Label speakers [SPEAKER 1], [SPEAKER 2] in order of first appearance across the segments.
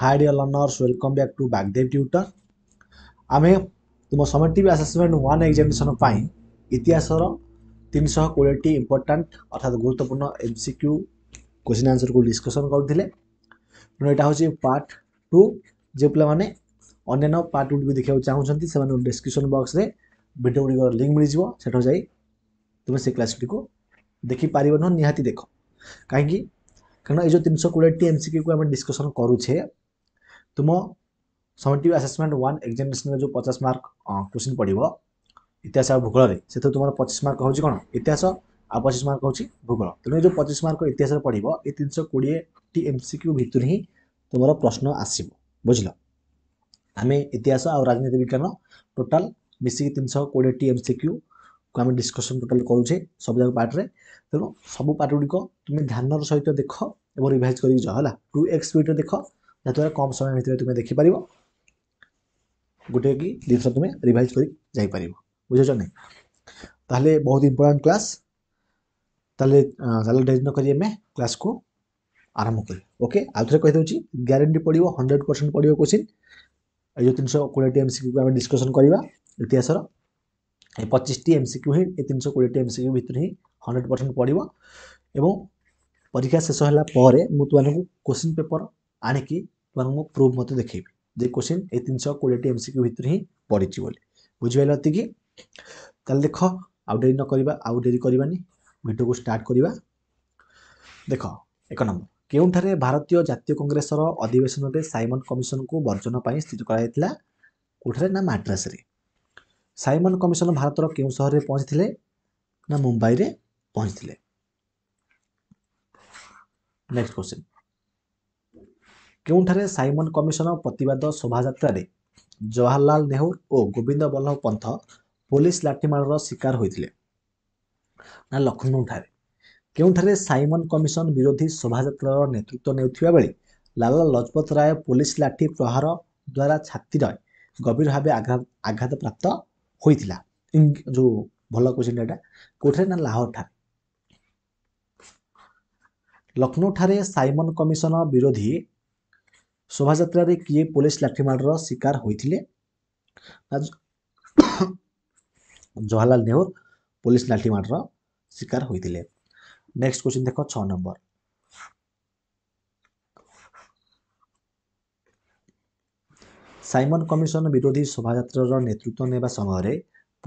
[SPEAKER 1] Hi dear learners, welcome back to Backdev Tutor. ଆମେ ତୁମ summative assessment one examination ପାଇଁ ଇତିହାସର ତିନିଶହ କୋଡ଼ିଏଟି ଇମ୍ପୋର୍ଟାଣ୍ଟ ଅର୍ଥାତ୍ ଗୁରୁତ୍ୱପୂର୍ଣ୍ଣ ଏମ୍ ସି କ୍ୟୁ କୋଶ୍ଚିନ୍ ଆନ୍ସର୍କୁ ଡିସ୍କସନ୍ କରୁଥିଲେ ତେଣୁ ଏଇଟା ହେଉଛି ପାର୍ଟ ଟୁ ଯେଉଁ ପିଲାମାନେ ଅନ୍ୟାନ୍ୟ ପାର୍ଟ ଗୁଡ଼ିକୁ ଦେଖିବାକୁ ଚାହୁଁଛନ୍ତି ସେମାନଙ୍କୁ ଡିସ୍କ୍ରିପ୍ସନ୍ ବକ୍ସରେ ଭିଡ଼ିଓ ଗୁଡ଼ିକର ଲିଙ୍କ୍ ମିଳିଯିବ ସେଠାକୁ ଯାଇ ତୁମେ ସେ କ୍ଲାସ୍ଟିକୁ ଦେଖିପାରିବ ନୁହଁ ନିହାତି ଦେଖ କାହିଁକି କାରଣ ଏ ଯେଉଁ ତିନିଶହ କୋଡ଼ିଏଟି ଏମ୍ ସି କ୍ୟୁକୁ ଆମେ ଡିସ୍କସନ୍ କରୁଛେ ତୁମ ସମିଟିଭ୍ ଆସେସମେଣ୍ଟ ୱାନ୍ ଏକ୍ଜାମିନେସନ୍ରେ ଯେଉଁ ପଚାଶ ମାର୍କ କ୍ୱେଶ୍ଚିନ୍ ପଡ଼ିବ ଇତିହାସ ଆଉ ଭୂଗୋଳରେ ସେଥିରୁ ତୁମର ପଚିଶ ମାର୍କ ହେଉଛି କ'ଣ ଇତିହାସ ଆଉ ପଚିଶ ମାର୍କ ହେଉଛି ଭୂଗୋଳ ତେଣୁ ଏ ଯେଉଁ ପଚିଶ ମାର୍କ ଇତିହାସରେ ପଡ଼ିବ ଏ ତିନିଶହ କୋଡ଼ିଏଟି ଏମ୍ ସି କ୍ୟୁ ଭିତରୁ ହିଁ ତୁମର ପ୍ରଶ୍ନ ଆସିବ ବୁଝିଲ ଆମେ ଇତିହାସ ଆଉ ରାଜନୀତି ବିଜ୍ଞାନ ଟୋଟାଲ୍ ମିଶିକି ତିନିଶହ କୋଡ଼ିଏଟି ଏମ୍ ସି କ୍ୟୁକୁ ଆମେ ଡିସ୍କସନ୍ ଟୋଟାଲ୍ କରୁଛେ ସବୁଯାକ ପାର୍ଟରେ ତେଣୁ ସବୁ ପାର୍ଟ ଗୁଡ଼ିକ ତୁମେ ଧ୍ୟାନର ସହିତ ଦେଖ ଏବଂ ରିଭାଇଜ୍ କରିକି ଯାଅ ହେଲା ଟୁ ଏକ୍ସ ସ୍ପିଡ଼୍ରେ ଦେଖ जहाद्वारा कम समय भितर तुम्हें देखिपार गोटे कि जिनस तुम रिभाइज कर बुझे तेल बहुत इम्पोर्टाट क्लास तेल डेज न करें क्लास को आरंभ कर ओके आउ थे कहीदे ग्यारंटी पड़ो हंड्रेड परसेंट पड़ो क्वेश्चन ये तीन सौ कोड़े टी एम सिक्यू को आम डिस्कसन करवा इतिहास पचीस टी एम सिक्यू हिं तीन सौ कोड़े टी एम सिक्यू भितर ही हंड्रेड परसेंट पड़ो परीक्षा शेष होगा मुझे क्वेश्चन पेपर आणिकी ଏବଂ ମୁଁ ପ୍ରୁଫ୍ ମଧ୍ୟ ଦେଖାଇବି ଯେ କୋଶ୍ଚିନ୍ ଏଇ ତିନିଶହ କୋଡ଼ିଏଟି ଏମ୍ ସି କ୍ୟୁ ଭିତରେ ହିଁ ପଡ଼ିଛି ବୋଲି ବୁଝିପାରିଲ ଏତିକି ତାହେଲେ ଦେଖ ଆଉ ଡେରି ନ କରିବା ଆଉ ଡେରି କରିବାନି ଭିଡ଼ିଓକୁ ଷ୍ଟାର୍ଟ କରିବା ଦେଖ ଏକ ନମ୍ବର କେଉଁଠାରେ ଭାରତୀୟ ଜାତୀୟ କଂଗ୍ରେସର ଅଧିବେଶନରେ ସାଇମନ୍ କମିଶନକୁ ବର୍ଜନ ପାଇଁ ସ୍ଥିତ କରାଯାଇଥିଲା କେଉଁଠାରେ ନା ମାଡ୍ରାସରେ ସାଇମନ୍ କମିଶନ ଭାରତର କେଉଁ ସହରରେ ପହଞ୍ଚିଥିଲେ ନା ମୁମ୍ବାଇରେ ପହଞ୍ଚିଥିଲେ ନେକ୍ସଟ କ୍ୱେଶ୍ଚିନ୍ କେଉଁଠାରେ ସାଇମନ୍ କମିଶନର ପ୍ରତିବାଦ ଶୋଭାଯାତ୍ରାରେ ଜବାହରଲାଲ ନେହେରୁ ଓ ଗୋବିନ୍ଦ ବଲ୍ଲଭ ପନ୍ଥ ପୋଲିସ ଲାଠିମାଡ଼ର ଶିକାର ହୋଇଥିଲେ ନା ଲକ୍ଷ୍ନୌଠାରେ କେଉଁଠାରେ ସାଇମନ୍ କମିଶନ ବିରୋଧୀ ଶୋଭାଯାତ୍ରାର ନେତୃତ୍ୱ ନେଉଥିବା ବେଳେ ଲାଲା ଲଜପତ ରାୟ ପୋଲିସ ଲାଠି ପ୍ରହାର ଦ୍ୱାରା ଛାତିରେ ଗଭୀର ଭାବେ ଆଘାତପ୍ରାପ୍ତ ହୋଇଥିଲା ଯେଉଁ ଭଲ କୋଶ୍ଚିନ୍ ଏଇଟା କେଉଁଠାରେ ନା ଲାହୋରଠାରେ ଲକ୍ଷ୍ନୌଠାରେ ସାଇମନ୍ କମିଶନ ବିରୋଧୀ ଶୋଭାଯାତ୍ରାରେ କିଏ ପୋଲିସ ଲାଠିମାଡ଼ର ଶିକାର ହୋଇଥିଲେ ଜବାହରଲାଲ ନେହେରୁ ପୋଲିସ ଲାଠିମାଡ଼ର ଶିକାର ହୋଇଥିଲେ ନେକ୍ସଟ କ୍ୱେଶ୍ଚିନ୍ ଦେଖ ଛଅ ନମ୍ବର ସାଇମନ କମିଶନ ବିରୋଧୀ ଶୋଭାଯାତ୍ରାର ନେତୃତ୍ୱ ନେବା ସମୟରେ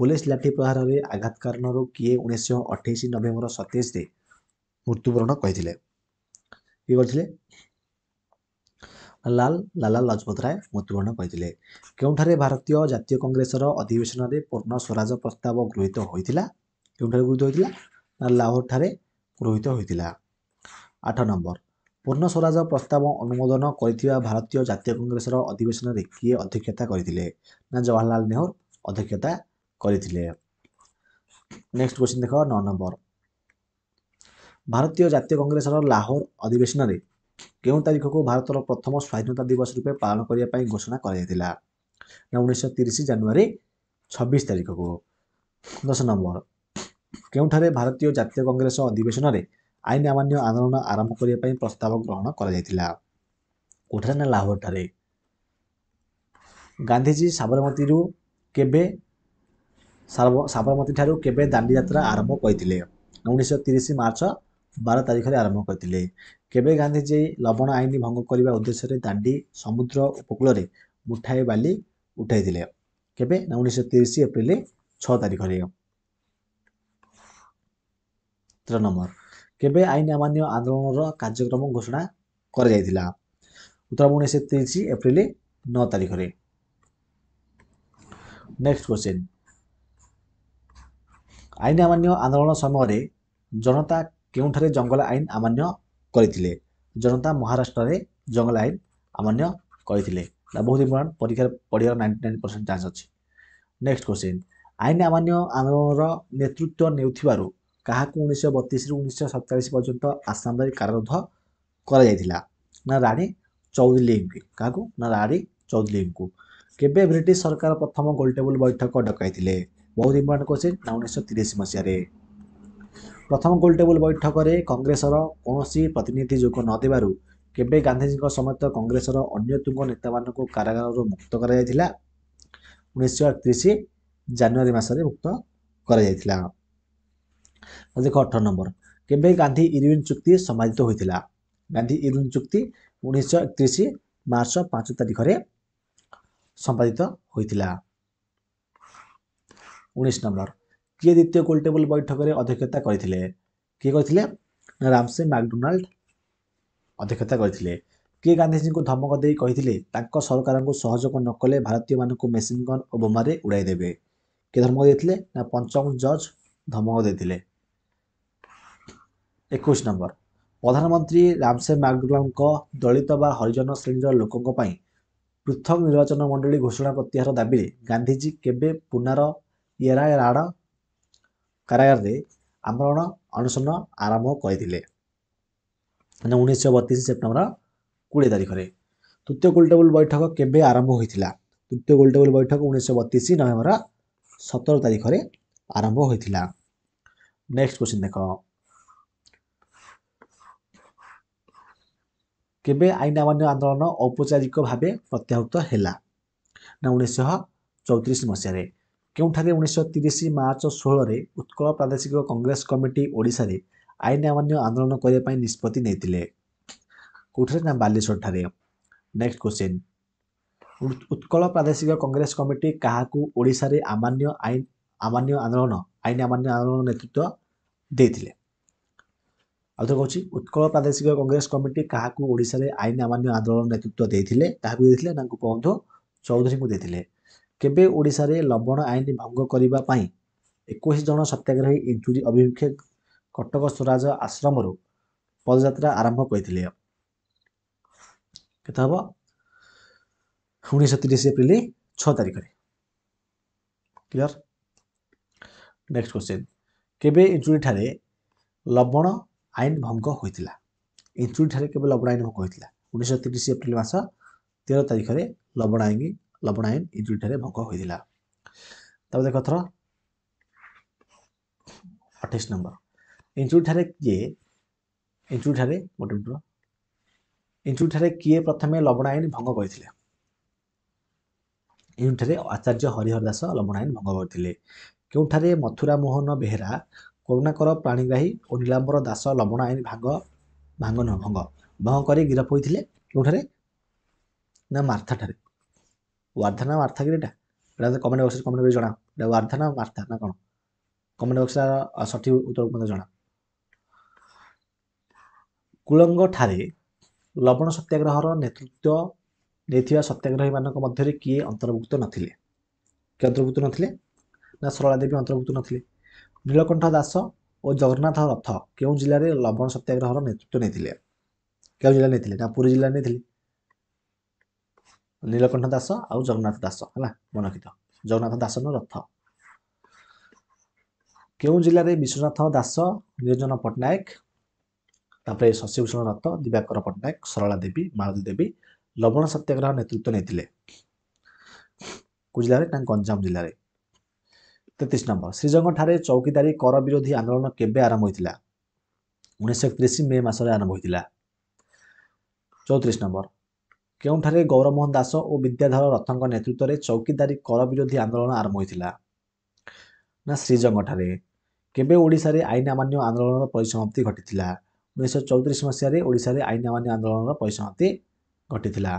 [SPEAKER 1] ପୋଲିସ ଲାଠି ପ୍ରହାରରେ ଆଘାତ କାରଣରୁ କିଏ ଉଣେଇଶହ ଅଠେଇଶ ନଭେମ୍ବର ସତେଇଶରେ ମୃତ୍ୟୁବରଣ କରିଥିଲେ କିଏ କରିଥିଲେ ଲାଲ ଲାଲା ଲଜପତ ରାୟ ମୃତ୍ୟୁବରଣ କରିଥିଲେ କେଉଁଠାରେ ଭାରତୀୟ ଜାତୀୟ କଂଗ୍ରେସର ଅଧିବେଶନରେ ପୂର୍ଣ୍ଣ ସ୍ୱରାଜ ପ୍ରସ୍ତାବ ଗୃହୀତ ହୋଇଥିଲା କେଉଁଠାରେ ଗୃହୀତ ହୋଇଥିଲା ନା ଲାହୋରଠାରେ ଗୃହୀତ ହୋଇଥିଲା ଆଠ ନମ୍ବର ପୂର୍ଣ୍ଣ ସ୍ୱରାଜ ପ୍ରସ୍ତାବ ଅନୁମୋଦନ କରିଥିବା ଭାରତୀୟ ଜାତୀୟ କଂଗ୍ରେସର ଅଧିବେଶନରେ କିଏ ଅଧ୍ୟକ୍ଷତା କରିଥିଲେ ନା ଜବାହରଲାଲ ନେହେରୁ ଅଧ୍ୟକ୍ଷତା କରିଥିଲେ ନେକ୍ସଟ କ୍ୱେଶ୍ଚିନ୍ ଦେଖ ନଅ ନମ୍ବର ଭାରତୀୟ ଜାତୀୟ କଂଗ୍ରେସର ଲାହୋର ଅଧିବେଶନରେ କେଉଁ ତାରିଖକୁ ଭାରତର ପ୍ରଥମ ସ୍ୱାଧୀନତା ଦିବସ ରୂପେ ପାଳନ କରିବା ପାଇଁ ଘୋଷଣା କରାଯାଇଥିଲା ନା ଉଣେଇଶହ ତିରିଶ ଜାନୁଆରୀ ଛବିଶ ତାରିଖକୁ ଦଶ ନମ୍ବର କେଉଁଠାରେ ଭାରତୀୟ ଜାତୀୟ କଂଗ୍ରେସ ଅଧିବେଶନରେ ଆଇନ ଆମାନ୍ୟ ଆନ୍ଦୋଳନ ଆରମ୍ଭ କରିବା ପାଇଁ ପ୍ରସ୍ତାବ ଗ୍ରହଣ କରାଯାଇଥିଲା କେଉଁଠାରେ ନା ଲାହୋରଠାରେ ଗାନ୍ଧୀଜୀ ସାବରମତୀରୁ କେବେ ସାବରମତୀ ଠାରୁ କେବେ ଦାଣ୍ଡିଯାତ୍ରା ଆରମ୍ଭ କରିଥିଲେ ଉଣେଇଶହ ତିରିଶ ମାର୍ଚ୍ଚ ବାର ତାରିଖରେ ଆରମ୍ଭ କରିଥିଲେ କେବେ ଗାନ୍ଧୀଜୀ ଲବଣ ଆଇନ ଭଙ୍ଗ କରିବା ଉଦ୍ଦେଶ୍ୟରେ ଦାଣ୍ଡି ସମୁଦ୍ର ଉପକୂଳରେ ମୁଠାଏ ବାଲି ଉଠାଇଥିଲେ କେବେ ନା ଉଣେଇଶହ ତିରିଶ ଏପ୍ରିଲ ଛଅ ତାରିଖରେ ତେର ନମ୍ବର କେବେ ଆଇନ ଅମାନ୍ୟ ଆନ୍ଦୋଳନର କାର୍ଯ୍ୟକ୍ରମ ଘୋଷଣା କରାଯାଇଥିଲା ଉତ୍ତର ଉଣେଇଶହ ତିରିଶ ଏପ୍ରିଲ ନଅ ତାରିଖରେ ନେକ୍ସଟ କ୍ୱେଶ୍ଚିନ୍ ଆଇନ ଅମାନ୍ୟ ଆନ୍ଦୋଳନ ସମୟରେ ଜନତା କେଉଁଠାରେ ଜଙ୍ଗଲ ଆଇନ ଆମାନ୍ୟ କରିଥିଲେ ଜନତା ମହାରାଷ୍ଟ୍ରରେ ଜଙ୍ଗଲ ଆଇନ ଆମାନ୍ୟ କରିଥିଲେ ବହୁତ ଇମ୍ପୋର୍ଟାଣ୍ଟ ପରୀକ୍ଷାରେ ପଢ଼ିବାର ନାଇଣ୍ଟି ନାଇନ୍ ପରସେଣ୍ଟ ଚାନ୍ସ ଅଛି ନେକ୍ସଟ କୋଶ୍ଚିନ୍ ଆଇନ ଆମାନ୍ୟ ଆନ୍ଦୋଳନର ନେତୃତ୍ୱ ନେଉଥିବାରୁ କାହାକୁ ଉଣେଇଶହ ବତିଶରୁ ଉଣେଇଶହ ସତଚାଳିଶ ପର୍ଯ୍ୟନ୍ତ ଆସାମରେ କାରାରୁଦ୍ଧ କରାଯାଇଥିଲା ନା ରାଣୀ ଚୌଧୁରୀଙ୍କୁ କାହାକୁ ନା ରାଣୀ ଚୌଧୁରୀଙ୍କୁ କେବେ ବ୍ରିଟିଶ ସରକାର ପ୍ରଥମ ଗୋଲଟେବୁଲ ବୈଠକ ଡକାଇଥିଲେ ବହୁତ ଇମ୍ପୋର୍ଟାଣ୍ଟ କୋଶ୍ଚିନ୍ ନା ଉଣେଇଶହ ତିରିଶ ମସିହାରେ ପ୍ରଥମ ଗୋଲଟେବୁଲ ବୈଠକରେ କଂଗ୍ରେସର କୌଣସି ପ୍ରତିନିଧି ଯୋଗ ନଥିବାରୁ କେବେ ଗାନ୍ଧୀଜୀଙ୍କ ସମେତ କଂଗ୍ରେସର ଅନ୍ୟ ତୁଙ୍ଗ ନେତାମାନଙ୍କୁ କାରାଗାରରୁ ମୁକ୍ତ କରାଯାଇଥିଲା ଉଣେଇଶହ ଏକତିରିଶ ଜାନୁଆରୀ ମାସରେ ମୁକ୍ତ କରାଯାଇଥିଲା ଦେଖ ଅଠର ନମ୍ବର କେବେ ଗାନ୍ଧୀ ଇରୁଇନ୍ ଚୁକ୍ତି ସମାଧିତ ହୋଇଥିଲା ଗାନ୍ଧୀ ଇରୁଇନ୍ ଚୁକ୍ତି ଉଣେଇଶହ ଏକତିରିଶ ମାର୍ଚ୍ଚ ପାଞ୍ଚ ତାରିଖରେ ସମ୍ପାଦିତ ହୋଇଥିଲା ଉଣେଇଶ ନମ୍ବର କିଏ ଦ୍ୱିତୀୟ ଗୋଲଟେବୁଲ୍ ବୈଠକରେ ଅଧ୍ୟକ୍ଷତା କରିଥିଲେ କିଏ କରିଥିଲେ ନା ରାମସେ ମ୍ୟାକ୍ଡୋନାଲ୍ଡ ଅଧ୍ୟକ୍ଷତା କରିଥିଲେ କିଏ ଗାନ୍ଧିଜୀଙ୍କୁ ଧମକ ଦେଇ କହିଥିଲେ ତାଙ୍କ ସରକାରଙ୍କୁ ସହଯୋଗ ନ କଲେ ଭାରତୀୟମାନଙ୍କୁ ମେସିନ୍ ଗନ୍ ଓ ବୋମାରେ ଉଡ଼ାଇ ଦେବେ କିଏ ଧମକ ଦେଇଥିଲେ ନା ପଞ୍ଚମ ଜଜ୍ ଧମକ ଦେଇଥିଲେ ଏକୋଇଶ ନମ୍ବର ପ୍ରଧାନମନ୍ତ୍ରୀ ରାମସେ ମ୍ୟାକ୍ଡୋନାଲ୍ଡଙ୍କ ଦଳିତ ବା ହରିଜନ ଶ୍ରେଣୀର ଲୋକଙ୍କ ପାଇଁ ପୃଥକ ନିର୍ବାଚନ ମଣ୍ଡଳୀ ଘୋଷଣା ପ୍ରତ୍ୟାହାର ଦାବିରେ ଗାନ୍ଧିଜୀ କେବେ ପୁନାର ଏରାରାଡ଼ କାରାଗାରରେ ଆନ୍ଦୋଳନ ଅନୁସରଣ ଆରମ୍ଭ କରିଥିଲେ ମାନେ ଉଣେଇଶହ ବତିଶ ସେପ୍ଟେମ୍ବର କୋଡ଼ିଏ ତାରିଖରେ ତୃତୀୟ ଗୋଲଟେବୁଲ ବୈଠକ କେବେ ଆରମ୍ଭ ହୋଇଥିଲା ତୃତୀୟ ଗୋଲଟେବୁଲ ବୈଠକ ଉଣେଇଶହ ବତିଶ ନଭେମ୍ବର ସତର ତାରିଖରେ ଆରମ୍ଭ ହୋଇଥିଲା ନେକ୍ସଟ କ୍ୱେଶ୍ଚିନ୍ ଦେଖ କେବେ ଆଇନ ଅମାନ୍ୟ ଆନ୍ଦୋଳନ ଔପଚାରିକ ଭାବେ ପ୍ରତ୍ୟାହୃତ ହେଲା ନା ଉଣେଇଶହ ଚଉତିରିଶ ମସିହାରେ କେଉଁଠାରେ ଉଣେଇଶହ ତିରିଶ ମାର୍ଚ୍ଚ ଷୋହଳରେ ଉତ୍କଳ ପ୍ରାଦେଶିକ କଂଗ୍ରେସ କମିଟି ଓଡ଼ିଶାରେ ଆଇନ ଅମାନ୍ୟ ଆନ୍ଦୋଳନ କରିବା ପାଇଁ ନିଷ୍ପତ୍ତି ନେଇଥିଲେ କେଉଁଠାରେ ନା ବାଲେଶ୍ୱରଠାରେ ନେକ୍ସଟ କ୍ୱେଶ୍ଚିନ୍ ଉତ୍କଳ ପ୍ରାଦେଶିକ କଂଗ୍ରେସ କମିଟି କାହାକୁ ଓଡ଼ିଶାରେ ଆମାନ୍ୟ ଆଇନ ଆମାନ୍ୟ ଆନ୍ଦୋଳନ ଆଇନ ଆମାନ୍ୟ ଆନ୍ଦୋଳନ ନେତୃତ୍ୱ ଦେଇଥିଲେ ଆଉଥରେ କହୁଛି ଉତ୍କଳ ପ୍ରାଦେଶିକ କଂଗ୍ରେସ କମିଟି କାହାକୁ ଓଡ଼ିଶାରେ ଆଇନ ଆମାନ୍ୟ ଆନ୍ଦୋଳନ ନେତୃତ୍ୱ ଦେଇଥିଲେ କାହାକୁ ଦେଇଥିଲେ ତାଙ୍କୁ କୁହନ୍ତୁ ଚୌଧୁରୀଙ୍କୁ ଦେଇଥିଲେ କେବେ ଓଡ଼ିଶାରେ ଲବଣ ଆଇନ ଭଙ୍ଗ କରିବା ପାଇଁ ଏକୋଇଶ ଜଣ ସତ୍ୟାଗ୍ରହୀ ଇଞ୍ଚୁରୀ ଅଭିମୁଖେ କଟକ ସ୍ୱରାଜ ଆଶ୍ରମରୁ ପଦଯାତ୍ରା ଆରମ୍ଭ କରିଥିଲେ କେତେ ହେବ ଉଣେଇଶହ ତିରିଶ ଏପ୍ରିଲ ଛଅ ତାରିଖରେ କ୍ଲିଅର ନେକ୍ସଟ କ୍ୱେଶ୍ଚିନ୍ କେବେ ଇଞ୍ଚୁରୀଠାରେ ଲବଣ ଆଇନ ଭଙ୍ଗ ହୋଇଥିଲା ଇଞ୍ଚୁରୀଠାରେ କେବେ ଲବଣ ଆଇନ ଭଙ୍ଗ ହୋଇଥିଲା ଉଣେଇଶହ ତିରିଶ ଏପ୍ରିଲ ମାସ ତେର ତାରିଖରେ ଲବଣ ଆଇନ ଲବଣାଇନ ଏଇ ଦୁଇଟାରେ ଭଙ୍ଗ ହୋଇଥିଲା ତାପରେ ଦେଖ ଥର ଅଠେଇଶ ନମ୍ବର ଇଞ୍ଚୁଡ଼ିଠାରେ କିଏ ଇଞ୍ଚୁଡ଼ିଠାରେ ଗୋଟେ ମିନିଟ୍ର ଇଞ୍ଚୁଡ଼ିଠାରେ କିଏ ପ୍ରଥମେ ଲବଣାଇନ ଭଙ୍ଗ କରିଥିଲେ ଇଞ୍ଚୁଡ଼ିଠାରେ ଆଚାର୍ଯ୍ୟ ହରିହର ଦାସ ଲବଣାଇନ ଭଙ୍ଗ କରିଥିଲେ କେଉଁଠାରେ ମଥୁରା ମୋହନ ବେହେରା କରୁଣାକର ପ୍ରାଣୀଗ୍ରାହୀ ଓ ନୀଳାମ୍ବର ଦାସ ଲବଣ ଆଇନ ଭାଙ୍ଗ ଭାଙ୍ଗ ନୁହଁ ଭଙ୍ଗ ଭଙ୍ଗ କରି ଗିରଫ ହୋଇଥିଲେ କେଉଁଠାରେ ନା ମାର୍ଥାଠାରେ ୱାର୍ଦ୍ଧା ନା ମାର୍ଥା କି ଏଇଟା ଏଇଟା କମେଣ୍ଟ ବକ୍ସରେ କମେଣ୍ଟ କରି ଜଣାଅ ଏଇଟା ୱାର୍ଦ୍ଧା ନା ମାର୍ଥା ନା କ'ଣ କମେଣ୍ଟ ବକ୍ସର ସଠିକ୍ ଉତ୍ତର ମଧ୍ୟ ଜଣାଅ କୁଳଙ୍ଗଠାରେ ଲବଣ ସତ୍ୟାଗ୍ରହର ନେତୃତ୍ୱ ନେଇଥିବା ସତ୍ୟାଗ୍ରହୀମାନଙ୍କ ମଧ୍ୟରେ କିଏ ଅନ୍ତର୍ଭୁକ୍ତ ନଥିଲେ କିଏ ଅନ୍ତର୍ଭୁକ୍ତ ନଥିଲେ ନା ସରଳା ଦେବୀ ଅନ୍ତର୍ଭୁକ୍ତ ନଥିଲେ ନୀଳକଣ୍ଠ ଦାସ ଓ ଜଗନ୍ନାଥ ରଥ କେଉଁ ଜିଲ୍ଲାରେ ଲବଣ ସତ୍ୟାଗ୍ରହର ନେତୃତ୍ୱ ନେଇଥିଲେ କେଉଁ ଜିଲ୍ଲା ନେଇଥିଲେ ନା ପୁରୀ ଜିଲ୍ଲା ନେଇଥିଲେ ନୀଳକଣ୍ଠ ଦାସ ଆଉ ଜଗନ୍ନାଥ ଦାସ ହେଲା ମନକିତ ଜଗନ୍ନାଥ ଦାସ ନୁହଁ ରଥ କେଉଁ ଜିଲ୍ଲାରେ ବିଶ୍ୱନାଥ ଦାସ ନିରଞ୍ଜନ ପଟ୍ଟନାୟକ ତାପରେ ଶଶିଭୂଷଣ ରଥ ଦିବ୍ୟାକର ପଟ୍ଟନାୟକ ସରଳା ଦେବୀ ମାଳତୀ ଦେବୀ ଲବଣ ସତ୍ୟାଗ୍ରହ ନେତୃତ୍ୱ ନେଇଥିଲେ କେଉଁ ଜିଲ୍ଲାରେ ତାଙ୍କ ଗଞ୍ଜାମ ଜିଲ୍ଲାରେ ତେତିଶ ନମ୍ବର ଶ୍ରୀଜଙ୍ଗଠାରେ ଚୌକିଦାରୀ କର ବିରୋଧୀ ଆନ୍ଦୋଳନ କେବେ ଆରମ୍ଭ ହୋଇଥିଲା ଉଣେଇଶହ ଏକତିରିଶ ମେ ମାସରେ ଆରମ୍ଭ ହୋଇଥିଲା ଚଉତିରିଶ ନମ୍ବର କେଉଁଠାରେ ଗୌରମୋହନ ଦାସ ଓ ବିଦ୍ୟାଧର ରଥଙ୍କ ନେତୃତ୍ୱରେ ଚୌକିଦାରୀ କର ବିରୋଧୀ ଆନ୍ଦୋଳନ ଆରମ୍ଭ ହୋଇଥିଲା ନା ଶ୍ରୀଜଙ୍ଗଠାରେ କେବେ ଓଡ଼ିଶାରେ ଆଇନ ଆମାନ୍ୟ ଆନ୍ଦୋଳନର ପରିସମାପ୍ତି ଘଟିଥିଲା ଉଣେଇଶହ ଚଉତିରିଶ ମସିହାରେ ଓଡ଼ିଶାରେ ଆଇନ ଆମାନ୍ୟ ଆନ୍ଦୋଳନର ପରିସମାପ୍ତି ଘଟିଥିଲା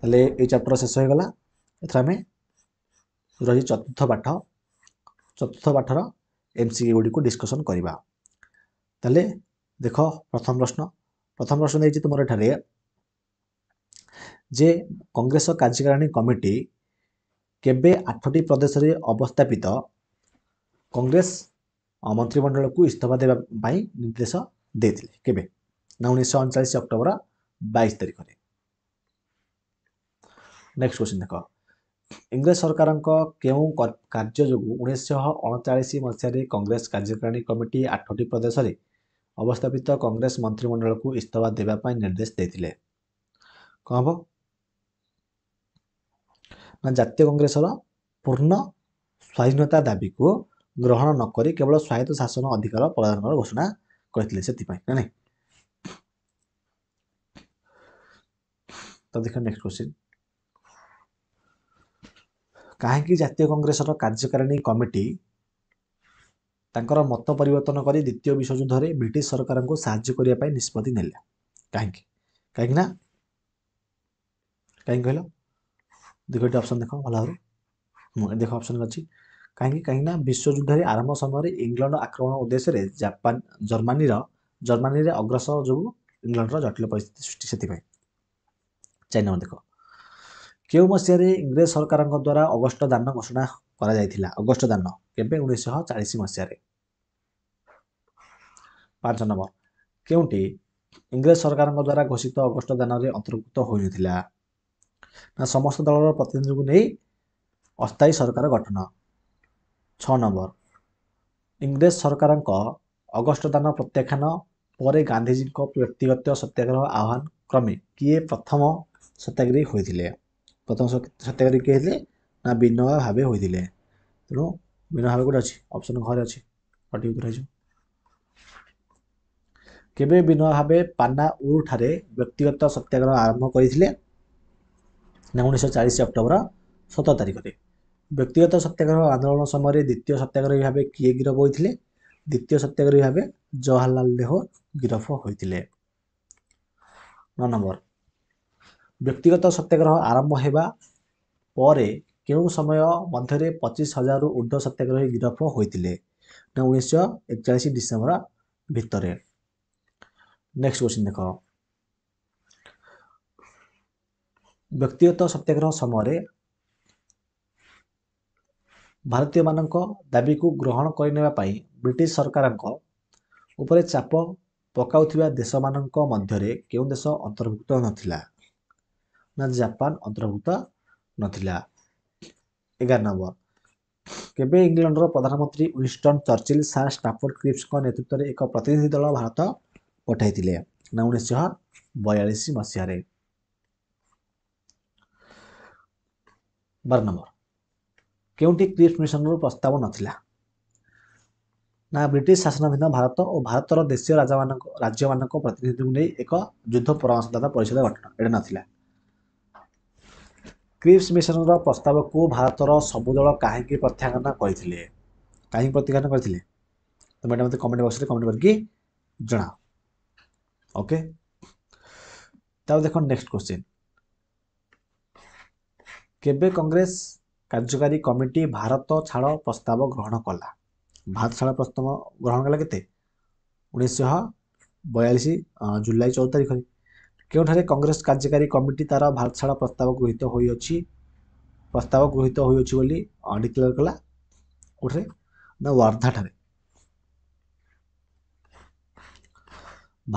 [SPEAKER 1] ତାହେଲେ ଏଇ ଚାପ୍ଟର ଶେଷ ହୋଇଗଲା ଏଥିରେ ଆମେ ରହି ଚତୁର୍ଥ ପାଠ ଚତୁର୍ଥ ପାଠର ଏମ୍ ସି ଗୁଡ଼ିକୁ ଡିସ୍କସନ୍ କରିବା ତାହେଲେ ଦେଖ ପ୍ରଥମ ପ୍ରଶ୍ନ ପ୍ରଥମ ପ୍ରଶ୍ନ ଦେଇଛି ତୁମର ଏଠାରେ ଯେ କଂଗ୍ରେସ କାର୍ଯ୍ୟକାରିଣୀ କମିଟି କେବେ ଆଠଟି ପ୍ରଦେଶରେ ଅବସ୍ଥାପିତ କଂଗ୍ରେସ ମନ୍ତ୍ରିମଣ୍ଡଳକୁ ଇସ୍ତଫା ଦେବା ପାଇଁ ନିର୍ଦ୍ଦେଶ ଦେଇଥିଲେ କେବେ ନା ଉଣେଇଶହ ଅଣଚାଳିଶ ଅକ୍ଟୋବର ବାଇଶ ତାରିଖରେ ନେକ୍ସଟ କ୍ୱେଶ୍ଚିନ୍ ଦେଖ ଇଂରେଜ ସରକାରଙ୍କ କେଉଁ କାର୍ଯ୍ୟ ଯୋଗୁଁ ଉଣେଇଶହ ଅଣଚାଳିଶ ମସିହାରେ କଂଗ୍ରେସ କାର୍ଯ୍ୟକାରିଣୀ କମିଟି ଆଠଟି ପ୍ରଦେଶରେ ଅବସ୍ଥାପିତ କଂଗ୍ରେସ ମନ୍ତ୍ରିମଣ୍ଡଳକୁ ଇସ୍ତଫା ଦେବା ପାଇଁ ନିର୍ଦ୍ଦେଶ ଦେଇଥିଲେ କ'ଣ ହେବ ଜାତୀୟ କଂଗ୍ରେସର ପୂର୍ଣ୍ଣ ସ୍ୱାଧୀନତା ଦାବିକୁ ଗ୍ରହଣ ନକରି କେବଳ ସ୍ୱାୟତ୍ତ ଶାସନ ଅଧିକାର ପ୍ରଦାନ ଘୋଷଣା କରିଥିଲେ ସେଥିପାଇଁ ନା ନାହିଁ ତ ଦେଖ ନେକ୍ସଟ କ୍ୱେଶ୍ଚିନ୍ କାହିଁକି ଜାତୀୟ କଂଗ୍ରେସର କାର୍ଯ୍ୟକାରିଣୀ କମିଟି ତାଙ୍କର ମତ ପରିବର୍ତ୍ତନ କରି ଦ୍ୱିତୀୟ ବିଶ୍ୱଯୁଦ୍ଧରେ ବ୍ରିଟିଶ ସରକାରଙ୍କୁ ସାହାଯ୍ୟ କରିବା ପାଇଁ ନିଷ୍ପତ୍ତି ନେଲେ କାହିଁକି କାହିଁକିନା କାହିଁକି କହିଲ ଦୀର୍ଘଟି ଅପସନ୍ ଦେଖ ଭଲ ଭାବରେ ହୁଁ ଦେଖ ଅପସନ୍ ଅଛି କାହିଁକି କାହିଁକି କାହିଁକିନା ବିଶ୍ୱଯୁଦ୍ଧରେ ଆରମ୍ଭ ସମୟରେ ଇଂଲଣ୍ଡ ଆକ୍ରମଣ ଉଦ୍ଦେଶ୍ୟରେ ଜାପାନ ଜର୍ମାନୀର ଜର୍ମାନୀରେ ଅଗ୍ରସର ଯୋଗୁଁ ଇଂଲଣ୍ଡର ଜଟିଳ ପରିସ୍ଥିତି ସୃଷ୍ଟି ସେଥିପାଇଁ ଚାରି ନମ୍ବର ଦେଖ କେଉଁ ମସିହାରେ ଇଂରେଜ ସରକାରଙ୍କ ଦ୍ୱାରା ଅଗଷ୍ଟ ଦାନ ଘୋଷଣା କରାଯାଇଥିଲା ଅଗଷ୍ଟ ଦାନ କେବେ ଉଣେଇଶହ ଚାଳିଶ ମସିହାରେ ପାଞ୍ଚ ନମ୍ବର କେଉଁଠି ଇଂରେଜ ସରକାରଙ୍କ ଦ୍ୱାରା ଘୋଷିତ ଅଗଷ୍ଟ ଦାନରେ ଅନ୍ତର୍ଭୁକ୍ତ ହୋଇନଥିଲା ନା ସମସ୍ତ ଦଳର ପ୍ରତିନିଧିଙ୍କୁ ନେଇ ଅସ୍ଥାୟୀ ସରକାର ଗଠନ ଛଅ ନମ୍ବର ଇଂରେଜ ସରକାରଙ୍କ ଅଗଷ୍ଟ ଦାନ ପ୍ରତ୍ୟାଖ୍ୟାନ ପରେ ଗାନ୍ଧୀଜୀଙ୍କ ବ୍ୟକ୍ତିଗତ ସତ୍ୟାଗ୍ରହ ଆହ୍ୱାନ କ୍ରମେ କିଏ ପ୍ରଥମ ସତ୍ୟାଗ୍ରହୀ ହୋଇଥିଲେ ପ୍ରଥମ ସତ୍ୟାଗ୍ରହୀ କିଏ ହେଲେ ନା ବିନୟ ଭାବେ ହୋଇଥିଲେ ତେଣୁ ବିନୟ ଭାବେ ଗୋଟେ ଅଛି ଅପସନ୍ ଘରେ ଅଛି ସଠିକ ଉତ୍ତର ହେଇଯିବ କେବେ ବିନୟ ଭାବେ ପାନା ଉରୁଠାରେ ବ୍ୟକ୍ତିଗତ ସତ୍ୟାଗ୍ରହ ଆରମ୍ଭ କରିଥିଲେ ଉଣେଇଶହ ଚାଳିଶ ଅକ୍ଟୋବର ସତର ତାରିଖରେ ବ୍ୟକ୍ତିଗତ ସତ୍ୟାଗ୍ରହ ଆନ୍ଦୋଳନ ସମୟରେ ଦ୍ୱିତୀୟ ସତ୍ୟାଗ୍ରହୀ ଭାବେ କିଏ ଗିରଫ ହୋଇଥିଲେ ଦ୍ୱିତୀୟ ସତ୍ୟାଗ୍ରହୀ ଭାବେ ଜବାହରଲାଲ ନେହେରୁ ଗିରଫ ହୋଇଥିଲେ ନ ନମ୍ବର ବ୍ୟକ୍ତିଗତ ସତ୍ୟାଗ୍ରହ ଆରମ୍ଭ ହେବା ପରେ କେଉଁ ସମୟ ମଧ୍ୟରେ ପଚିଶ ହଜାରରୁ ଉର୍ଦ୍ଧ୍ୱ ସତ୍ୟାଗ୍ରହୀ ଗିରଫ ହୋଇଥିଲେ ଉଣେଇଶହ ଏକଚାଳିଶ ଡିସେମ୍ବର ଭିତରେ ନେକ୍ସଟ କ୍ୱେଶ୍ଚିନ୍ ଦେଖ ବ୍ୟକ୍ତିଗତ ସତ୍ୟାଗ୍ରହ ସମୟରେ ଭାରତୀୟମାନଙ୍କ ଦାବିକୁ ଗ୍ରହଣ କରିନେବା ପାଇଁ ବ୍ରିଟିଶ ସରକାରଙ୍କ ଉପରେ ଚାପ ପକାଉଥିବା ଦେଶମାନଙ୍କ ମଧ୍ୟରେ କେଉଁ ଦେଶ ଅନ୍ତର୍ଭୁକ୍ତ ନଥିଲା ନା ଜାପାନ ଅନ୍ତର୍ଭୁକ୍ତ ନଥିଲା ଏଗାର ନମ୍ବର କେବେ ଇଂଲଣ୍ଡର ପ୍ରଧାନମନ୍ତ୍ରୀ ୱିନଷ୍ଟନ୍ ଚର୍ଚ୍ଚିଲ୍ ସାର୍ ଷ୍ଟାଫୋର୍ଡ କ୍ରିପ୍ସଙ୍କ ନେତୃତ୍ୱରେ ଏକ ପ୍ରତିନିଧି ଦଳ ଭାରତ ପଠାଇଥିଲେ ନା ଉଣେଇଶହ ବୟାଳିଶ ମସିହାରେ ବାର ନମ୍ବର କେଉଁଠି କ୍ରିପ୍ସ ମିଶନର ପ୍ରସ୍ତାବ ନଥିଲା ନା ବ୍ରିଟିଶ ଶାସନାଧୀନ ଭାରତ ଓ ଭାରତର ଦେଶୀୟ ରାଜାମାନଙ୍କ ରାଜ୍ୟମାନଙ୍କ ପ୍ରତିନିଧିଙ୍କୁ ନେଇ ଏକ ଯୁଦ୍ଧ ପରାମର୍ଶଦାତା ପରିଷଦ ଗଠନ ଏଇଟା ନଥିଲା କ୍ରିପ୍ସ ମିଶନର ପ୍ରସ୍ତାବକୁ ଭାରତର ସବୁ ଦଳ କାହିଁକି ପ୍ରତ୍ୟାଖ୍ୟାନ କରିଥିଲେ କାହିଁକି ପ୍ରତ୍ୟାଖ୍ୟାନ କରିଥିଲେ ତମେ ଏଇଟା ମୋତେ କମେଣ୍ଟ ବକ୍ସରେ କମେଣ୍ଟ କରିକି ଜଣାଅ ଓକେ ତାପରେ ଦେଖ ନେକ୍ସଟ କୋଶ୍ଚିନ୍ କେବେ କଂଗ୍ରେସ କାର୍ଯ୍ୟକାରୀ କମିଟି ଭାରତ ଛାଡ଼ ପ୍ରସ୍ତାବ ଗ୍ରହଣ କଲା ଭାରତ ଛାଡ଼ ପ୍ରସ୍ତାବ ଗ୍ରହଣ କଲା କେତେ ଉଣେଇଶହ ବୟାଳିଶ ଜୁଲାଇ ଚଉଦ ତାରିଖରେ କେଉଁଠାରେ କଂଗ୍ରେସ କାର୍ଯ୍ୟକାରୀ କମିଟି ତାର ଭାରତ ଛାଡ଼ ପ୍ରସ୍ତାବ ଗୃହୀତ ହୋଇଅଛି ପ୍ରସ୍ତାବ ଗୃହୀତ ହୋଇଅଛି ବୋଲି ଡିକ୍ଲେୟାର କଲା କେଉଁଠାରେ ନା ୱାର୍ଦ୍ଧାଠାରେ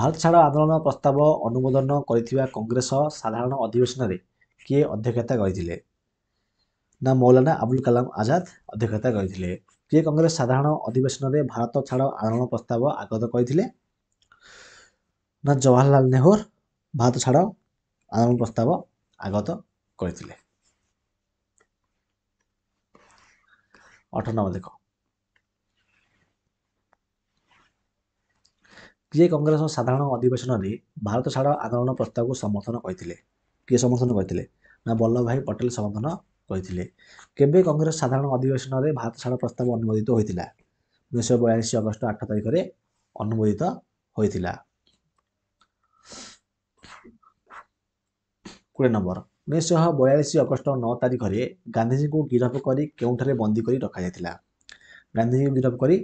[SPEAKER 1] ଭାରତ ଛାଡ଼ ଆନ୍ଦୋଳନ ପ୍ରସ୍ତାବ ଅନୁମୋଦନ କରିଥିବା କଂଗ୍ରେସ ସାଧାରଣ ଅଧିବେଶନରେ କିଏ ଅଧ୍ୟକ୍ଷତା କରିଥିଲେ ନା ମୌଲାନା ଆବୁଲ କାଲାମ ଆଜାଦ ଅଧ୍ୟକ୍ଷତା କରିଥିଲେ କିଏ କଂଗ୍ରେସ ସାଧାରଣ ଅଧିବେଶନରେ ଭାରତ ଛାଡ଼ ଆନ୍ଦୋଳନ ପ୍ରସ୍ତାବ ଆଗତ କରିଥିଲେ ନା ଜବାହରଲାଲ ନେହେରୁ ଭାରତ ଛାଡ଼ ଆନ୍ଦୋଳନ ପ୍ରସ୍ତାବ ଆଗତ କରିଥିଲେ ଦେଖ କିଏ କଂଗ୍ରେସ ସାଧାରଣ ଅଧିବେଶନରେ ଭାରତ ଛାଡ଼ ଆନ୍ଦୋଳନ ପ୍ରସ୍ତାବକୁ ସମର୍ଥନ କରିଥିଲେ କିଏ ସମର୍ଥନ କରିଥିଲେ ନା ବଲ୍ଲଭ ଭାଇ ପଟେଲ ସମର୍ଥନ କହିଥିଲେ କେବେ କଂଗ୍ରେସ ସାଧାରଣ ଅଧିବେଶନରେ ଭାରତ ଛାଡ଼ ପ୍ରସ୍ତାବ ଅନୁମୋଦିତ ହୋଇଥିଲା ଉଣେଇଶହ ବୟାଳିଶ ଅଗଷ୍ଟ ଆଠ ତାରିଖରେ ଅନୁମୋଦିତ ହୋଇଥିଲା କୋଡ଼ିଏ ନମ୍ବର ଉଣେଇଶହ ବୟାଳିଶ ଅଗଷ୍ଟ ନଅ ତାରିଖରେ ଗାନ୍ଧିଜୀଙ୍କୁ ଗିରଫ କରି କେଉଁଠାରେ ବନ୍ଦୀ କରି ରଖାଯାଇଥିଲା ଗାନ୍ଧିଜୀଙ୍କୁ ଗିରଫ କରି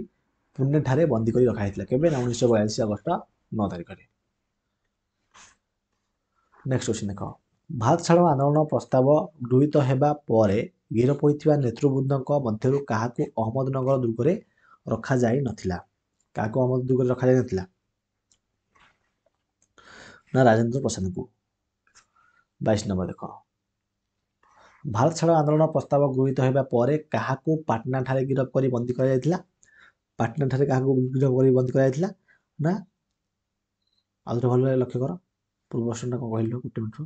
[SPEAKER 1] ପୁନେ ଠାରେ ବନ୍ଦୀ କରି ରଖାଯାଇଥିଲା କେବେ ନା ଉଣେଇଶହ ବୟାଳିଶ ଅଗଷ୍ଟ ନଅ ତାରିଖରେ ନେକ୍ସଟ କ୍ୱେଶ୍ଚିନ୍ ଦେଖ ଭାରତ ଛାଡ଼ ଆନ୍ଦୋଳନ ପ୍ରସ୍ତାବ ଗୃହୀତ ହେବା ପରେ ଗିରଫ ହୋଇଥିବା ନେତୃବୃନ୍ଦଙ୍କ ମଧ୍ୟରୁ କାହାକୁ ଅହମ୍ମଦନଗର ଦୁର୍ଗରେ ରଖାଯାଇ ନଥିଲା କାହାକୁ ଅହମ୍ମଦ ଦୁର୍ଗରେ ରଖାଯାଇ ନଥିଲା ନା ରାଜେନ୍ଦ୍ର ପ୍ରସାଦଙ୍କୁ ବାଇଶ ନମ୍ବର ଦେଖ ଭାରତ ଛାଡ଼ ଆନ୍ଦୋଳନ ପ୍ରସ୍ତାବ ଗୃହୀତ ହେବା ପରେ କାହାକୁ ପାଟନାଠାରେ ଗିରଫ କରି ବନ୍ଦୀ କରାଯାଇଥିଲା ପାଟନାଠାରେ କାହାକୁ ଗିରଫ କରି ବନ୍ଦୀ କରାଯାଇଥିଲା ନା ଆଉ ଆଉଥରେ ଭଲରେ ଲକ୍ଷ୍ୟ କର ପୂର୍ବ ପ୍ରଶ୍ନଟା କ'ଣ କହିଲ ଗୋଟେ ମିନିଟ୍ରୁ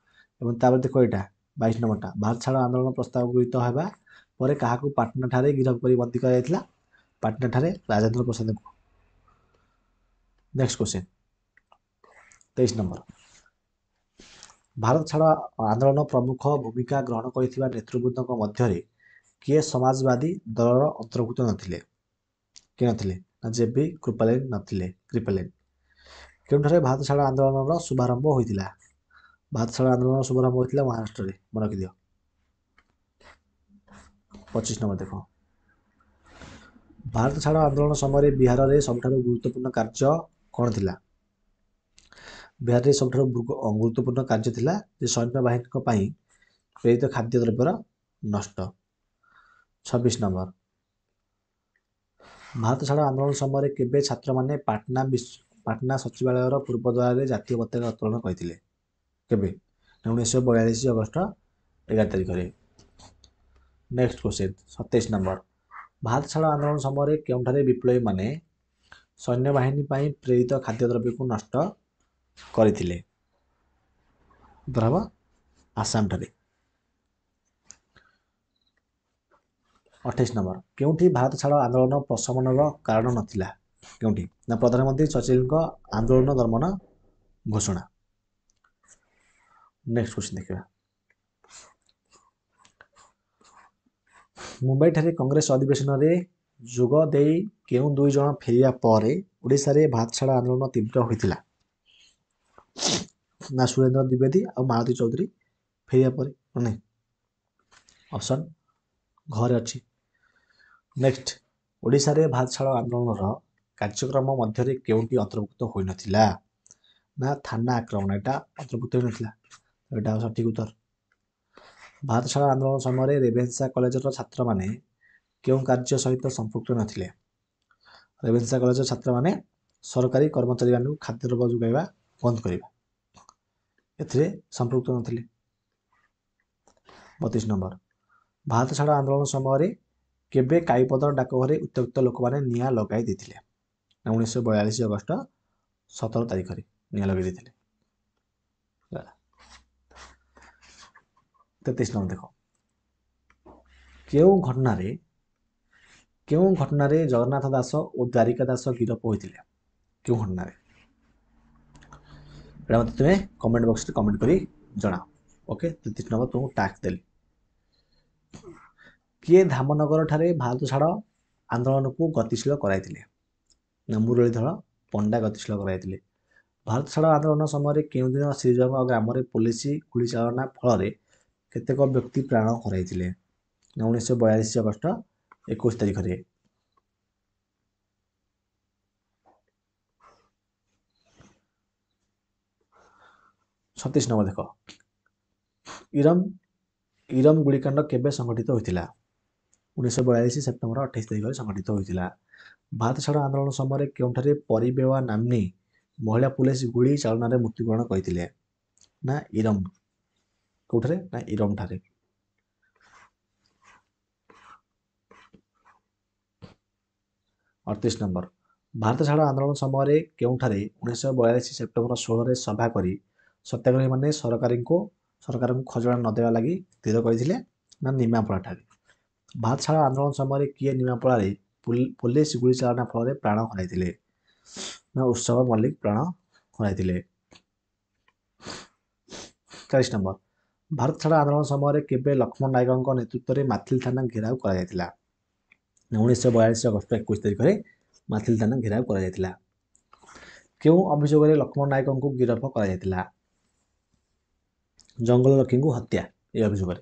[SPEAKER 1] ଏବଂ ତାପରେ ଦେଖ ଏଇଟା ବାଇଶ ନମ୍ବରଟା ଭାରତ ଛାଡ଼ ଆନ୍ଦୋଳନ ପ୍ରସ୍ତାବ ଗୃହୀତ ହେବା ପରେ କାହାକୁ ପାଟନାଠାରେ ଗିରଫ କରି ବନ୍ଦୀ କରାଯାଇଥିଲା ପାଟନାଠାରେ ରାଜେନ୍ଦ୍ର ପ୍ରସାଦଙ୍କୁ ନେକ୍ସଟ କ୍ୱେଶ୍ଚିନ୍ ତେଇଶ ନମ୍ବର ଭାରତ ଛାଡ଼ ଆନ୍ଦୋଳନ ପ୍ରମୁଖ ଭୂମିକା ଗ୍ରହଣ କରିଥିବା ନେତୃବୃନ୍ଦଙ୍କ ମଧ୍ୟରେ କିଏ ସମାଜବାଦୀ ଦଳର ଅନ୍ତର୍ଭୁକ୍ତ ନଥିଲେ କିଏ ନଥିଲେ ନା ଯେ ବି କୃପାଲିନ ନଥିଲେ କ୍ରିପାଲିନ୍ କେଉଁଠାରେ ଭାରତ ଛାଡ଼ ଆନ୍ଦୋଳନର ଶୁଭାରମ୍ଭ ହୋଇଥିଲା ଭାତଶାଳା ଆନ୍ଦୋଳନ ଶୁଭାରମ୍ଭ ହୋଇଥିଲା ମହାରାଷ୍ଟ୍ରରେ ମନେ ରଖିଦିଅ ପଚିଶ ନମ୍ବର ଦେଖ ଭାରତ ଛାଡ଼ ଆନ୍ଦୋଳନ ସମୟରେ ବିହାରରେ ସବୁଠାରୁ ଗୁରୁତ୍ୱପୂର୍ଣ୍ଣ କାର୍ଯ୍ୟ କ'ଣ ଥିଲା ବିହାରରେ ସବୁଠାରୁ ଗୁରୁତ୍ୱପୂର୍ଣ୍ଣ କାର୍ଯ୍ୟ ଥିଲା ଯେ ସୈନ୍ୟବାହିନୀଙ୍କ ପାଇଁ ପ୍ରେରିତ ଖାଦ୍ୟଦ୍ରବ୍ୟର ନଷ୍ଟ ଛବିଶ ନମ୍ବର ଭାରତ ଛାଡ଼ ଆନ୍ଦୋଳନ ସମୟରେ କେବେ ଛାତ୍ରମାନେ ପାଟନା ପାଟନା ସଚିବାଳୟର ପୂର୍ବ ଦ୍ୱାରରେ ଜାତୀୟ ପତାକା ଉତ୍ତୋଳନ କରିଥିଲେ କେବେ ନା ଉଣେଇଶହ ବୟାଳିଶ ଅଗଷ୍ଟ ଏଗାର ତାରିଖରେ ନେକ୍ସଟ କ୍ୱେଶ୍ଚିନ୍ ସତେଇଶ ନମ୍ବର ଭାରତ ଛାଡ଼ ଆନ୍ଦୋଳନ ସମୟରେ କେଉଁଠାରେ ବିପ୍ଳବୀମାନେ ସୈନ୍ୟବାହିନୀ ପାଇଁ ପ୍ରେରିତ ଖାଦ୍ୟଦ୍ରବ୍ୟକୁ ନଷ୍ଟ କରିଥିଲେ ହେବ ଆସାମଠାରେ ଅଠେଇଶ ନମ୍ବର କେଉଁଠି ଭାରତ ଛାଡ଼ ଆନ୍ଦୋଳନ ପ୍ରଶମନର କାରଣ ନଥିଲା କେଉଁଠି ନା ପ୍ରଧାନମନ୍ତ୍ରୀ ସଚିନଙ୍କ ଆନ୍ଦୋଳନ ଦର୍ମନ ଘୋଷଣା ନେକ୍ସଟ କ୍ୱେଶ୍ଚିନ୍ ଦେଖିବା ମୁମ୍ବାଇଠାରେ କଂଗ୍ରେସ ଅଧିବେଶନରେ ଯୋଗ ଦେଇ କେଉଁ ଦୁଇ ଜଣ ଫେରିବା ପରେ ଓଡ଼ିଶାରେ ଭାତ ଛାଡ଼ ଆନ୍ଦୋଳନ ତୀବ୍ର ହୋଇଥିଲା ନା ସୁରେନ୍ଦ୍ର ଦ୍ୱିବେଦୀ ଆଉ ମାଳତୀ ଚୌଧୁରୀ ଫେରିବା ପରେ ନାଇଁ ଅପସନ୍ ଘରେ ଅଛି ନେକ୍ସଟ ଓଡ଼ିଶାରେ ଭାତ ଛାଡ଼ ଆନ୍ଦୋଳନର କାର୍ଯ୍ୟକ୍ରମ ମଧ୍ୟରେ କେଉଁଠି ଅନ୍ତର୍ଭୁକ୍ତ ହୋଇନଥିଲା ନା ଥାନା ଆକ୍ରମଣ ଏଇଟା ଅନ୍ତର୍ଭୁକ୍ତ ହୋଇନଥିଲା ଏଇଟା সঠিক উত্তর ଭାରତଶାଳା ଆନ୍ଦୋଳନ ସମୟରେ ରେଭେନ୍ସା କଲେଜର ଛାତ୍ରମାନେ କେଉଁ କାର୍ଯ୍ୟ ସହିତ ସମ୍ପୃକ୍ତ ନଥିଲେ ରେଭେନ୍ସା କଲେଜର ଛାତ୍ରମାନେ ସରକାରୀ କର୍ମଚାରୀମାନଙ୍କୁ ଖାଦ୍ୟଦ୍ରବ୍ୟ ଯୋଗାଇବା ବନ୍ଦ କରିବା ଏଥିରେ ସମ୍ପୃକ୍ତ ନଥିଲେ ବତିଶ ନମ୍ବର ଭାରତଶାଳା ଆନ୍ଦୋଳନ ସମୟରେ କେବେ କାଇପଦ ଡାକଘରେ ଉତ୍ତ୍ୟକ୍ତ ଲୋକମାନେ ନିଆଁ ଲଗାଇ ଦେଇଥିଲେ ଉଣେଇଶହ ବୟାଳିଶ ଅଗଷ୍ଟ ସତର ତାରିଖରେ ନିଆଁ ଲଗାଇ ଦେଇଥିଲେ ତେତିଶ ନମ୍ବର ଦେଖ କେଉଁ ଘଟଣାରେ କେଉଁ ଘଟଣାରେ ଜଗନ୍ନାଥ ଦାସ ଓ ଦ୍ୱାରିକା ଦାସ ଗିରଫ ହୋଇଥିଲେ କେଉଁ ଘଟଣାରେ ଏଇଟା ମୋତେ ତୁମେ କମେଣ୍ଟ ବକ୍ସରେ କମେଣ୍ଟ କରି ଜଣାଅ ଓକେ ତେତିଶ ନମ୍ବର ତୁମକୁ ଟାସ୍କ ଦେଲି କିଏ ଧାମନଗରଠାରେ ଭାରତ ଛାଡ଼ ଆନ୍ଦୋଳନକୁ ଗତିଶୀଳ କରାଇଥିଲେ ନା ମୁରଳୀଧର ପଣ୍ଡା ଗତିଶୀଳ କରାଇଥିଲେ ଭାରତ ଛାଡ଼ ଆନ୍ଦୋଳନ ସମୟରେ କେଉଁଦିନ ଶ୍ରୀଜଙ୍ଗ ଗ୍ରାମରେ ପୋଲିସ ଗୁଳିଚାଳନା ଫଳରେ କେତେକ ବ୍ୟକ୍ତି ପ୍ରାଣ ହରାଇଥିଲେ ଉଣେଇଶହ ବୟାଳିଶ ଅଗଷ୍ଟ ଏକୋଇଶ ତାରିଖରେ ଛତିଶ ନମ୍ବର ଦେଖ ଇରମ ଇରମ ଗୁଳିକାଣ୍ଡ କେବେ ସଂଗଠିତ ହୋଇଥିଲା ଉଣେଇଶହ ବୟାଳିଶ ସେପ୍ଟେମ୍ବର ଅଠେଇଶ ତାରିଖରେ ସଂଗଠିତ ହୋଇଥିଲା ଭାରତ ଛାଡ଼ ଆନ୍ଦୋଳନ ସମୟରେ କେଉଁଠାରେ ପରିବେୱା ନାମ୍ନୀ ମହିଳା ପୁଲିସ ଗୁଳି ଚାଳନାରେ ମୃତ୍ୟୁବରଣ କରିଥିଲେ ନା ଇରମ୍ବ କେଉଁଠାରେ ନା ଇରମଠାରେ ଅଡ଼ତିରିଶ ନମ୍ବର ଭାରତ ଛାଡ଼ ଆନ୍ଦୋଳନ ସମୟରେ କେଉଁଠାରେ ଉଣେଇଶହ ବୟାଳିଶ ସେପ୍ଟେମ୍ବର ଷୋହଳରେ ସଭା କରି ସତ୍ୟାଗ୍ରହୀମାନେ ସରକାରୀଙ୍କୁ ସରକାରଙ୍କୁ ଖଜଣା ନଦେବା ଲାଗି ସ୍ଥିର କରିଥିଲେ ନା ନିମାପଡ଼ାଠାରେ ଭାରତ ଛାଡ଼ ଆନ୍ଦୋଳନ ସମୟରେ କିଏ ନିମାପଡ଼ାରେ ପୋଲିସ ଗୁଳି ଚାଳନା ଫଳରେ ପ୍ରାଣ ହରାଇଥିଲେ ନା ଉତ୍ସବ ମଲ୍ଲିକ ପ୍ରାଣ ହରାଇଥିଲେ ଚାଳିଶ ନମ୍ବର ଭାରତ ଛାଡ଼ ଆନ୍ଦୋଳନ ସମୟରେ କେବେ ଲକ୍ଷ୍ମଣ ନାୟକଙ୍କ ନେତୃତ୍ୱରେ ମାଥିଲି ଥାନା ଘେରାଉ କରାଯାଇଥିଲା ଉଣେଇଶହ ବୟାଳିଶ ଅଗଷ୍ଟ ଏକୋଇଶ ତାରିଖରେ ମାଥିଲି ଥାନା ଘେରାଉ କରାଯାଇଥିଲା କେଉଁ ଅଭିଯୋଗରେ ଲକ୍ଷ୍ମଣ ନାୟକଙ୍କୁ ଗିରଫ କରାଯାଇଥିଲା ଜଙ୍ଗଲରକ୍ଷୀଙ୍କୁ ହତ୍ୟା ଏହି ଅଭିଯୋଗରେ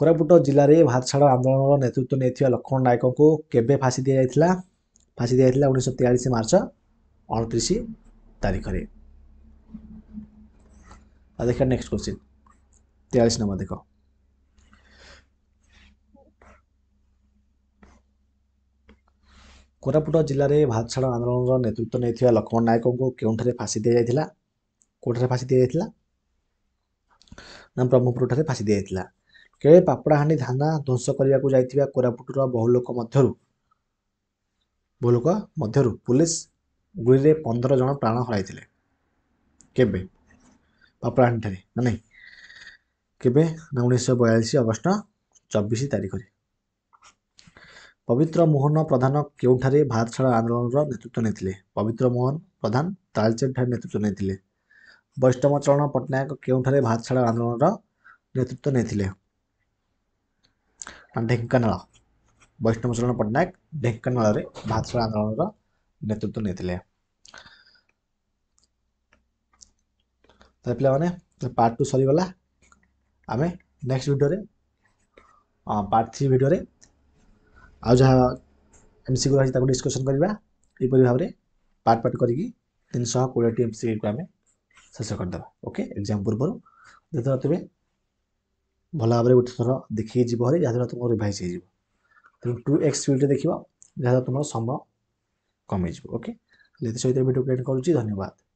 [SPEAKER 1] କୋରାପୁଟ ଜିଲ୍ଲାରେ ଭାରତ ଛାଡ଼ ଆନ୍ଦୋଳନର ନେତୃତ୍ୱ ନେଇଥିବା ଲକ୍ଷ୍ମଣ ନାୟକଙ୍କୁ କେବେ ଫାଶୀ ଦିଆଯାଇଥିଲା ଫାଶୀ ଦିଆଯାଇଥିଲା ଉଣେଇଶହ ତେୟାଳିଶ ମାର୍ଚ୍ଚ ଅଣତିରିଶ ତାରିଖରେ ଆଉ ଦେଖିବା ନେକ୍ସଟ କ୍ୱେଶ୍ଚିନ୍ তেয়াল্লিছ নম্বৰ দেখ কোৰাপুট জিলাৰে ভাৰত ছাড় আন্দোলনৰ নেতৃত্ব নেকি লক্ষ্মণ নায়ক কেঠাৰে ফাঁচি দিয়াই কোঠাৰে ফাঁচি দিয়াই না ব্ৰহ্মপুৰ ঠাই ফাঁচি দিয়াই কেৱল পাপড়াহানি থানা ধ্বংস কৰিব যাই কোৰাপুটৰ বহু লোক বহু লোক পুলিচ গুৰিৰে পোন্ধৰজন প্ৰাণ হৰাই কেৱল পাপড়াহানি ঠাই নে নাই କେବେ ନା ଉଣେଇଶହ ବୟାଳିଶ ଅଗଷ୍ଟ ଚବିଶ ତାରିଖରେ ପବିତ୍ର ମୋହନ ପ୍ରଧାନ କେଉଁଠାରେ ଭାରତ ଛାଡ଼ ଆନ୍ଦୋଳନର ନେତୃତ୍ୱ ନେଇଥିଲେ ପବିତ୍ର ମୋହନ ପ୍ରଧାନ ତାଳଚେରଠାରେ ନେତୃତ୍ୱ ନେଇଥିଲେ ବୈଷ୍ଣବ ଚରଣ ପଟ୍ଟନାୟକ କେଉଁଠାରେ ଭାରତ ଛାଡ଼ ଆନ୍ଦୋଳନର ନେତୃତ୍ୱ ନେଇଥିଲେ ଢେଙ୍କାନାଳ ବୈଷ୍ଣବ ଚରଣ ପଟ୍ଟନାୟକ ଢେଙ୍କାନାଳରେ ଭାରତ ଛାଡ଼ ଆନ୍ଦୋଳନର ନେତୃତ୍ୱ ନେଇଥିଲେ ତାହେଲେ ପିଲାମାନେ ପାର୍ଟ ଟୁ ସରିଗଲା आम next video part three video आज जहाँ एम सी क्यू रही डिस्कसन करवापर भाव में पार्ट पार्ट करन शह कोड़े टी एम सी को आम शेष करदे ओके एग्जाम पूर्व जितने तुम्हें भल भाव में गोटे थर देख जहाँ तुम रिभाइज हो तुम टू एक्स स्पीड देख जहाँ तुम समय कमीज ओके सहित भिडियो क्रिएट करुच्ची धन्यवाद